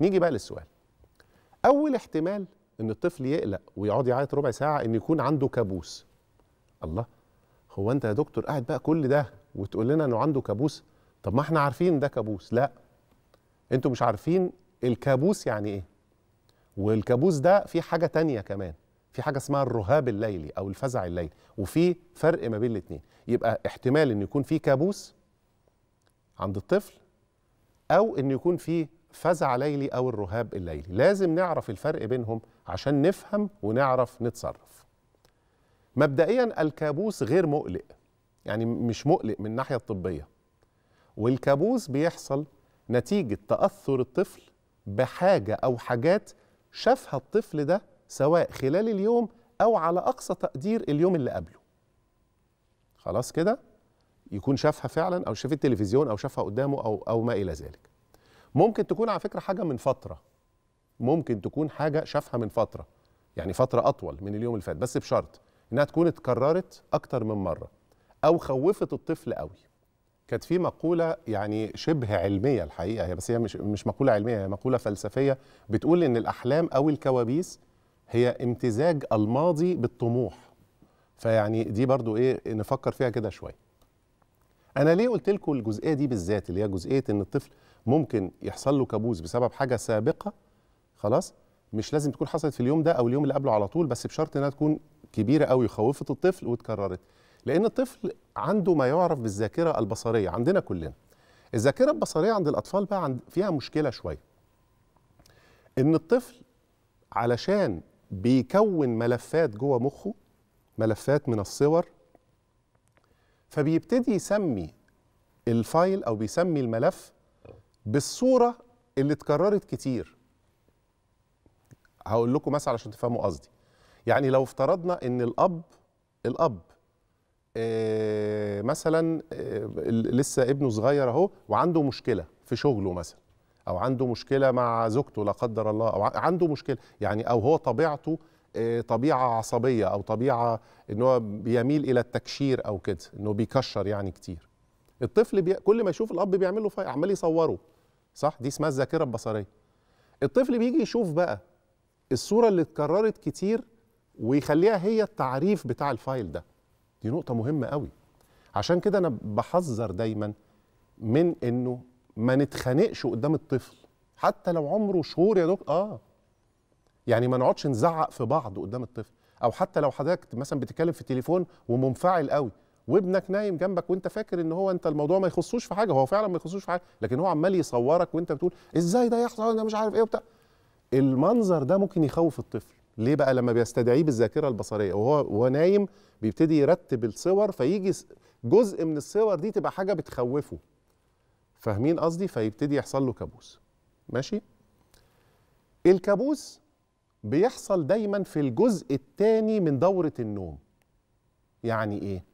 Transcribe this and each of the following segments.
نيجي بقى للسؤال اول احتمال ان الطفل يقلق ويقعد يعيط ربع ساعه ان يكون عنده كابوس الله هو انت يا دكتور قاعد بقى كل ده وتقول لنا انه عنده كابوس طب ما احنا عارفين ده كابوس لا انتوا مش عارفين الكابوس يعني ايه والكابوس ده في حاجه تانية كمان في حاجه اسمها الرهاب الليلي او الفزع الليلي وفي فرق ما بين الاثنين يبقى احتمال ان يكون في كابوس عند الطفل او ان يكون في فزع ليلي أو الرهاب الليلي لازم نعرف الفرق بينهم عشان نفهم ونعرف نتصرف مبدئيا الكابوس غير مقلق يعني مش مقلق من الناحية الطبية والكابوس بيحصل نتيجة تأثر الطفل بحاجة أو حاجات شافها الطفل ده سواء خلال اليوم أو على أقصى تقدير اليوم اللي قبله خلاص كده يكون شافها فعلا أو شاف التلفزيون أو شافها قدامه أو, أو ما إلى ذلك ممكن تكون على فكره حاجه من فتره ممكن تكون حاجه شافها من فتره يعني فتره اطول من اليوم اللي فات بس بشرط انها تكون اتكررت اكتر من مره او خوفت الطفل قوي كانت في مقوله يعني شبه علميه الحقيقه هي بس هي مش مش مقوله علميه هي مقوله فلسفيه بتقول ان الاحلام او الكوابيس هي امتزاج الماضي بالطموح فيعني دي برضو ايه نفكر فيها كده شويه انا ليه قلت لكم الجزئيه دي بالذات اللي هي جزئيه ان الطفل ممكن يحصل له كابوس بسبب حاجه سابقه خلاص مش لازم تكون حصلت في اليوم ده او اليوم اللي قبله على طول بس بشرط انها تكون كبيره قوي خوفت الطفل وتكررت لان الطفل عنده ما يعرف بالذاكره البصريه عندنا كلنا الذاكره البصريه عند الاطفال بقى عند فيها مشكله شويه ان الطفل علشان بيكون ملفات جوه مخه ملفات من الصور فبيبتدي يسمي الفايل او بيسمي الملف بالصوره اللي اتكررت كتير هقول لكم مثلا عشان تفهموا قصدي يعني لو افترضنا ان الاب الاب آه مثلا آه لسه ابنه صغير اهو وعنده مشكله في شغله مثلا او عنده مشكله مع زوجته لا قدر الله او عنده مشكله يعني او هو طبيعته آه، طبيعه عصبيه او طبيعه ان هو بيميل الى التكشير او كده انه بيكشر يعني كتير الطفل بي... كل ما يشوف الاب بيعمل له عمال يصوره صح دي اسمها الذاكره البصريه الطفل بيجي يشوف بقى الصوره اللي اتكررت كتير ويخليها هي التعريف بتاع الفايل ده دي نقطه مهمه قوي عشان كده انا بحذر دايما من انه ما نتخانقش قدام الطفل حتى لو عمره شهور يا دكتور اه يعني ما نقعدش نزعق في بعض قدام الطفل او حتى لو حضرتك مثلا بتتكلم في التليفون ومنفعل قوي وابنك نايم جنبك وانت فاكر ان هو انت الموضوع ما يخصوش في حاجه هو فعلا ما يخصوش في حاجه لكن هو عمال يصورك وانت بتقول ازاي ده يحصل انا مش عارف ايه وبتاع المنظر ده ممكن يخوف الطفل ليه بقى لما بيستدعيه بالذاكره البصريه وهو وهو نايم بيبتدي يرتب الصور فيجي جزء من الصور دي تبقى حاجه بتخوفه فاهمين قصدي فيبتدي يحصل له كابوس ماشي الكابوس بيحصل دايما في الجزء الثاني من دوره النوم يعني ايه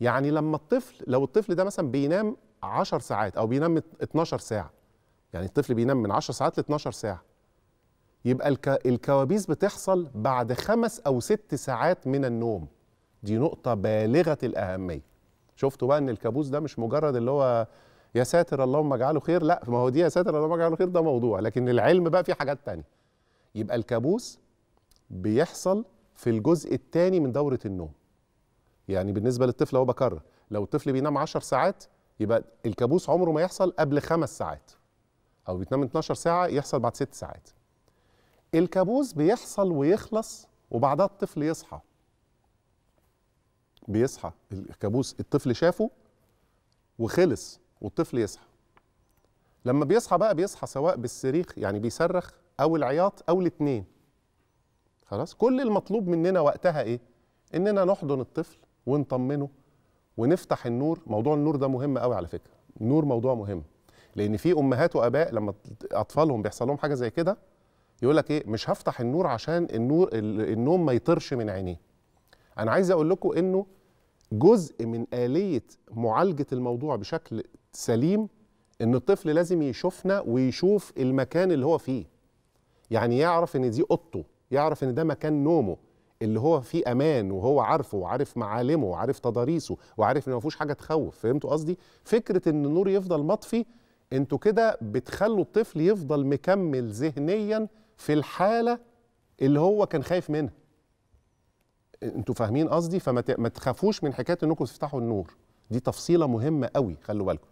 يعني لما الطفل لو الطفل ده مثلا بينام 10 ساعات او بينام 12 ساعه يعني الطفل بينام من 10 ساعات ل 12 ساعه يبقى الكوابيس بتحصل بعد خمس او ست ساعات من النوم دي نقطه بالغه الاهميه شفتوا بقى ان الكابوس ده مش مجرد اللي هو يا ساتر اللهم اجعله خير لا ما هو دي يا ساتر اللهم اجعله خير ده موضوع لكن العلم بقى فيه حاجات تانية يبقى الكابوس بيحصل في الجزء الثاني من دوره النوم يعني بالنسبه للطفل هو بكرر لو الطفل بينام 10 ساعات يبقى الكابوس عمره ما يحصل قبل خمس ساعات او بيتنام 12 ساعه يحصل بعد ست ساعات الكابوس بيحصل ويخلص وبعدها الطفل يصحى بيصحى الكابوس الطفل شافه وخلص والطفل يصحى لما بيصحى بقى بيصحى سواء بالصريخ يعني بيصرخ او العياط او الاثنين خلاص كل المطلوب مننا وقتها ايه اننا نحضن الطفل ونطمنه ونفتح النور موضوع النور ده مهم قوي على فكره النور موضوع مهم لان في امهات واباء لما اطفالهم بيحصل لهم حاجه زي كده يقول لك ايه مش هفتح النور عشان النور النوم ما يطرش من عينيه انا عايز اقول لكم انه جزء من اليه معالجه الموضوع بشكل سليم ان الطفل لازم يشوفنا ويشوف المكان اللي هو فيه يعني يعرف ان دي اوضته يعرف ان ده مكان نومه اللي هو فيه امان وهو عارفه وعارف معالمه وعارف تضاريسه وعارف ان ما فيهوش حاجه تخوف فهمتوا قصدي فكره ان النور يفضل مطفي انتوا كده بتخلوا الطفل يفضل مكمل ذهنيا في الحاله اللي هو كان خايف منها انتوا فاهمين قصدي فما تخافوش من حكايه انكم تفتحوا النور دي تفصيله مهمه قوي خلوا بالكم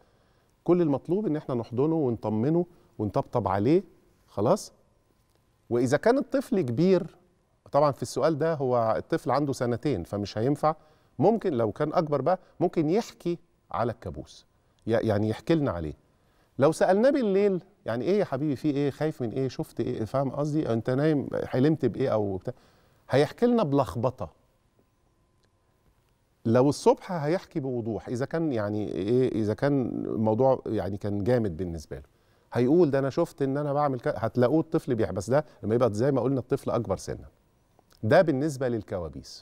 كل المطلوب ان احنا نحضنه ونطمنه ونطبطب عليه خلاص واذا كان الطفل كبير طبعا في السؤال ده هو الطفل عنده سنتين فمش هينفع ممكن لو كان اكبر بقى ممكن يحكي على الكابوس يعني يحكي لنا عليه لو سالناه بالليل يعني ايه يا حبيبي في ايه خايف من ايه شفت ايه فاهم قصدي انت نايم حلمت بايه او بتاع هيحكي لنا بلخبطه لو الصبح هيحكي بوضوح اذا كان يعني ايه اذا كان الموضوع يعني كان جامد بالنسبه له هيقول ده انا شفت ان انا بعمل كده هتلاقوه الطفل بيحبس ده لما يبقى زي ما قلنا الطفل اكبر سنا ده بالنسبه للكوابيس